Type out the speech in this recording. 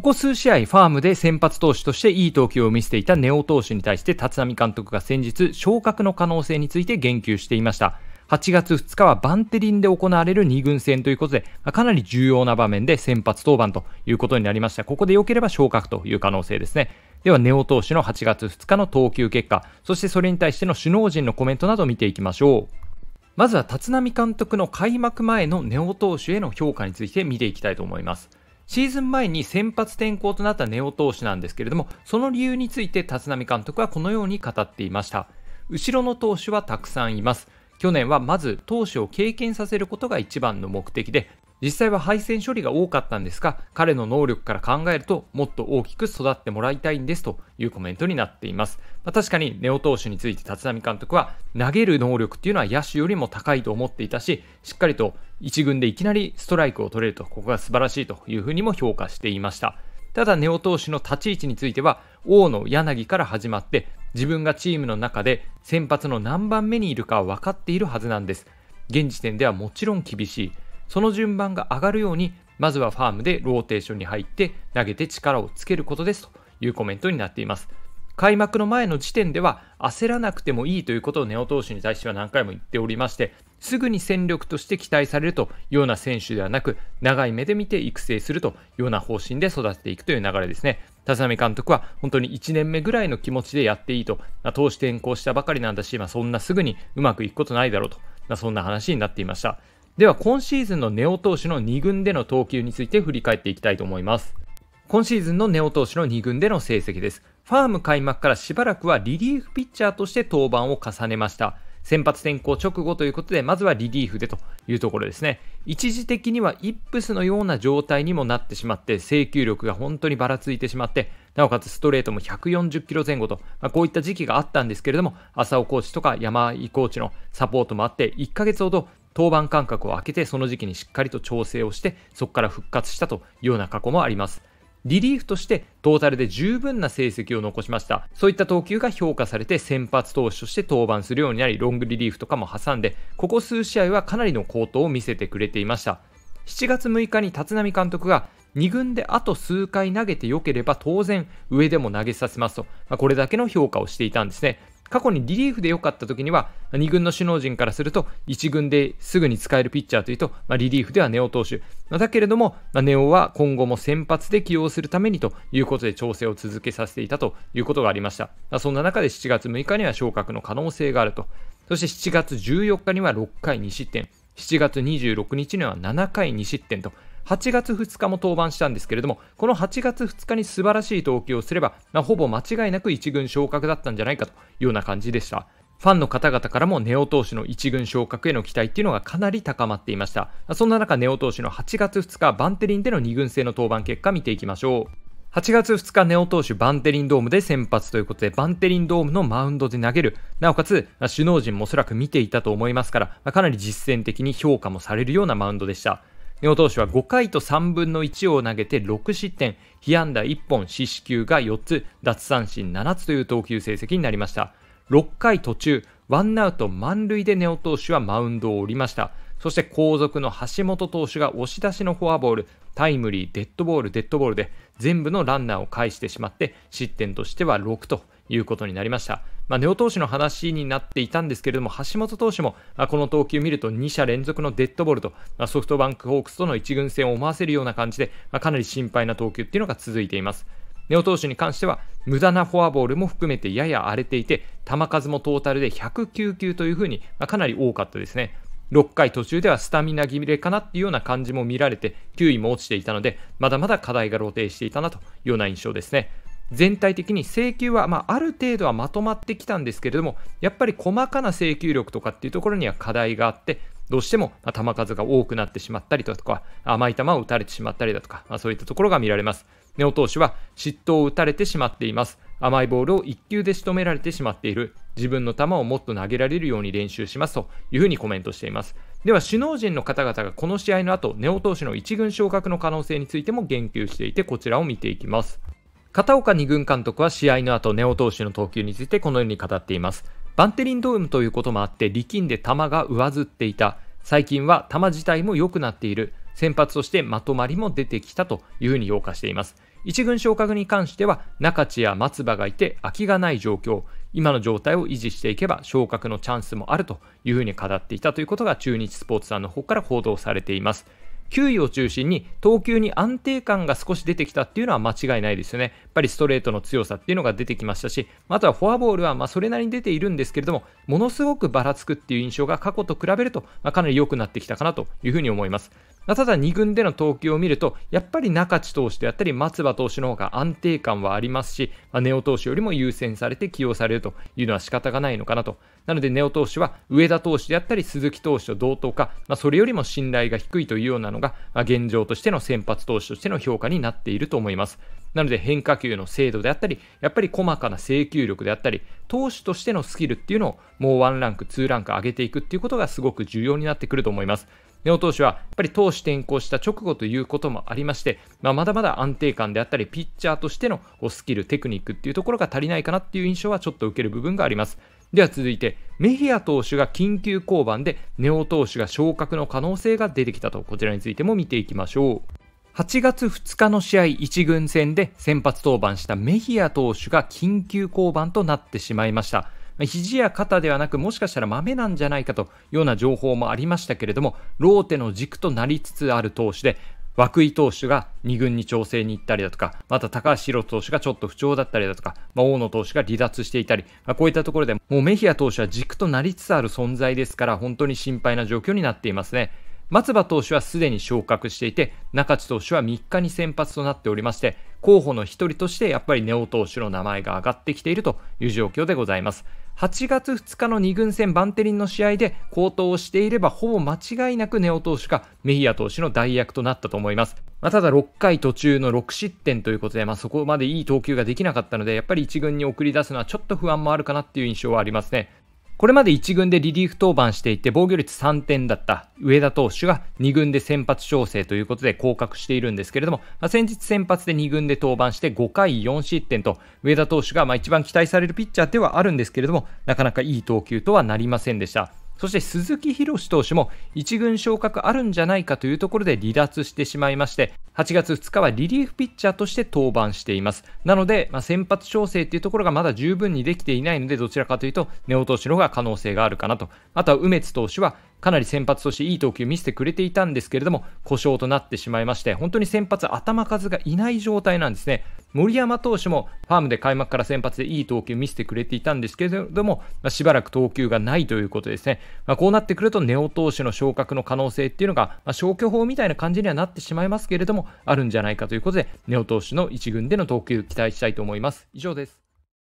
ここ数試合、ファームで先発投手としていい投球を見せていた根尾投手に対して立浪監督が先日、昇格の可能性について言及していました。8月2日はバンテリンで行われる2軍戦ということで、かなり重要な場面で先発登板ということになりました。ここで良ければ昇格という可能性ですね。では、ネオ投手の8月2日の投球結果、そしてそれに対しての首脳陣のコメントなど見ていきましょう。まずは立浪監督の開幕前のネオ投手への評価について見ていきたいと思います。シーズン前に先発転向となったネオ投手なんですけれども、その理由について立浪監督はこのように語っていました。後ろの投手はたくさんいます。去年はまず投手を経験させることが一番の目的で実際は配線処理が多かったんですが、彼の能力から考えるともっと大きく育ってもらいたいんですというコメントになっています。まあ、確かにネオ投手について立浪監督は投げる能力っていうのは野手よりも高いと思っていたし、しっかりと1軍でいきなりストライクを取れると、ここが素晴らしいというふうにも評価していました。ただ、ネオ投手の立ち位置については、王の柳から始まって、自分がチームの中で先発の何番目にいるかは分かっているはずなんです。現時点ではもちろん厳しい。その順番が上がるように、まずはファームでローテーションに入って投げて力をつけることですというコメントになっています。開幕の前の時点では焦らなくてもいいということをネオ投手に対しては何回も言っておりましてすぐに戦力として期待されるというような選手ではなく長い目で見て育成するというような方針で育てていくという流れですね立浪監督は本当に1年目ぐらいの気持ちでやっていいと、まあ、投手転向したばかりなんだし、今そんなすぐにうまくいくことないだろうと、まあ、そんな話になっていましたでは今シーズンのネオ投手の2軍での投球について振り返っていきたいと思います。今シーズンのネオ投手の2軍での成績です。ファーム開幕からしばらくはリリーフピッチャーとして登板を重ねました。先発転向直後ということで、まずはリリーフでというところですね。一時的にはイップスのような状態にもなってしまって、制球力が本当にばらついてしまって、なおかつストレートも140キロ前後と、まあ、こういった時期があったんですけれども、浅尾コーチとか山井コーチのサポートもあって、1ヶ月ほど登板間隔を空けてその時期にしっかりと調整をしてそこから復活したというような過去もありますリリーフとしてトータルで十分な成績を残しました。そういった投球が評価されて先発投手として登板するようになり、ロングリリーフとかも挟んで、ここ数試合はかなりの好投を見せてくれていました。7月6日に立浪監督が2軍であと数回投げてよければ当然上でも投げさせますと、まあ、これだけの評価をしていたんですね。過去にリリーフで良かった時には、2軍の首脳陣からすると、1軍ですぐに使えるピッチャーというと、まあ、リリーフではネオ投手。だけれども、まあ、ネオは今後も先発で起用するためにということで調整を続けさせていたということがありました。まあ、そんな中で7月6日には昇格の可能性があると。そして7月14日には6回2失点。7月26日には7回2失点と、8月2日も登板したんですけれども、この8月2日に素晴らしい投球をすれば、まあ、ほぼ間違いなく1軍昇格だったんじゃないかというような感じでした。ファンの方々からもネオ投手の1軍昇格への期待っていうのがかなり高まっていました。そんな中、ネオ投手の8月2日、バンテリンでの2軍制の登板結果見ていきましょう。8月2日、ネオ投手バンテリンドームで先発ということで、バンテリンドームのマウンドで投げる。なおかつ、首脳陣もおそらく見ていたと思いますから、かなり実践的に評価もされるようなマウンドでした。根尾投手は5回と3分の1を投げて6失点、被安打1本、四死球が4つ、奪三振7つという投球成績になりました。6回途中、ワンアウト満塁で根尾投手はマウンドを降りました。そして後続の橋本投手が押し出しのフォアボール、タイムリー、デッドボール、デッドボールで全部のランナーを返してしまって、失点としては6ということになりました。まあ、両投手の話になっていたんですけれども、橋本投手も、まあ、この投球を見ると2者連続のデッドボールと、まあ、ソフトバンクホークスとの1軍戦を思わせるような感じで、まあ、かなり心配な投球っていうのが続いています。根尾投手に関しては無駄なフォアボールも含めてやや荒れていて球数もトータルで109球というふうに、まあ、かなり多かったですね6回途中ではスタミナ切れかなっていうような感じも見られて9位も落ちていたのでまだまだ課題が露呈していたなというような印象ですね全体的に請求は、まあ、ある程度はまとまってきたんですけれども、やっぱり細かな請求力とかっていうところには課題があって、どうしても球数が多くなってしまったりだとか、甘い球を打たれてしまったりだとか、まあ、そういったところが見られます。根尾投手は失投を打たれてしまっています。甘いボールを1球で仕留められてしまっている。自分の球をもっと投げられるように練習しますというふうにコメントしています。では、首脳陣の方々がこの試合の後、根尾投手の1軍昇格の可能性についても言及していて、こちらを見ていきます。片岡二軍監督は試合の後、根尾投手の投球についてこのように語っています。バンテリンドームということもあって力んで球が上ずっていた。最近は球自体も良くなっている。先発としてまとまりも出てきたというふうに評価しています。一軍昇格に関しては中地や松葉がいて空きがない状況。今の状態を維持していけば昇格のチャンスもあるというふうに語っていたということが中日スポーツさんの方から報道されています。球威を中心に投球に安定感が少し出てきたっていうのは間違いないですよね。やっぱりストレートの強さっていうのが出てきましたし、あとはフォアボールはまそれなりに出ているんですけれども、ものすごくばらつくっていう印象が過去と比べると、まかなり良くなってきたかなというふうに思います。ただ2軍での投球を見ると、やっぱり中地投手であったり松葉投手の方が安定感はありますし、まあ、ネオ投手よりも優先されて起用されるというのは仕方がないのかなと。なのでネオ投手は上田投手であったり鈴木投手と同等か、まあ、それよりも信頼が低いというようなのが、まあ、現状としての先発投手としての評価になっていると思います。なので変化球の精度であったり、やっぱり細かな制球力であったり、投手としてのスキルっていうのをもう1ランク、2ランク上げていくっていうことがすごく重要になってくると思います。根尾投手はやっぱり投手転向した直後ということもありまして、まあ、まだまだ安定感であったり、ピッチャーとしてのスキル、テクニックっていうところが足りないかなっていう印象はちょっと受ける部分があります。では続いて、メヒア投手が緊急降板で、根尾投手が昇格の可能性が出てきたと、こちらについても見ていきましょう。8月2日の試合1軍戦で先発登板したメヒア投手が緊急降板となってしまいました。肘や肩ではなく、もしかしたら豆なんじゃないかというような情報もありましたけれども、ローテの軸となりつつある投手で、涌井投手が2軍に調整に行ったりだとか、また高橋宏投手がちょっと不調だったりだとか、まあ、大野投手が離脱していたり、まあ、こういったところでもうメヒア投手は軸となりつつある存在ですから、本当に心配な状況になっていますね。松葉投手はすでに昇格していて、中地投手は3日に先発となっておりまして、候補の1人としてやっぱり根尾投手の名前が上がってきているという状況でございます。8月2日の2軍戦バンテリンの試合で好投をしていればほぼ間違いなくネオ投手かメヒア投手の代役となったと思います。まあ、ただ6回途中の6失点ということで、まあ、そこまでいい投球ができなかったので、やっぱり1軍に送り出すのはちょっと不安もあるかなっていう印象はありますね。これまで1軍でリリーフ登板していて防御率3点だった上田投手が2軍で先発調整ということで降格しているんですけれども、まあ、先日先発で2軍で登板して5回4失点と上田投手がまあ一番期待されるピッチャーではあるんですけれどもなかなかいい投球とはなりませんでした。そして鈴木博士投手も1軍昇格あるんじゃないかというところで離脱してしまいまして、8月2日はリリーフピッチャーとして登板しています。なので、まあ、先発調整っていうところがまだ十分にできていないので、どちらかというと、根尾投手の方が可能性があるかなと。あとは梅津投手はかなり先発としていい投球を見せてくれていたんですけれども、故障となってしまいまして、本当に先発、頭数がいない状態なんですね。森山投手もファームで開幕から先発でいい投球を見せてくれていたんですけれども、まあ、しばらく投球がないということですね。まあ、こうなってくると、根尾投手の昇格の可能性っていうのが、まあ、消去法みたいな感じにはなってしまいますけれども、あるんじゃないかということで、根尾投手の1軍での投球期待したいと思います。以上です。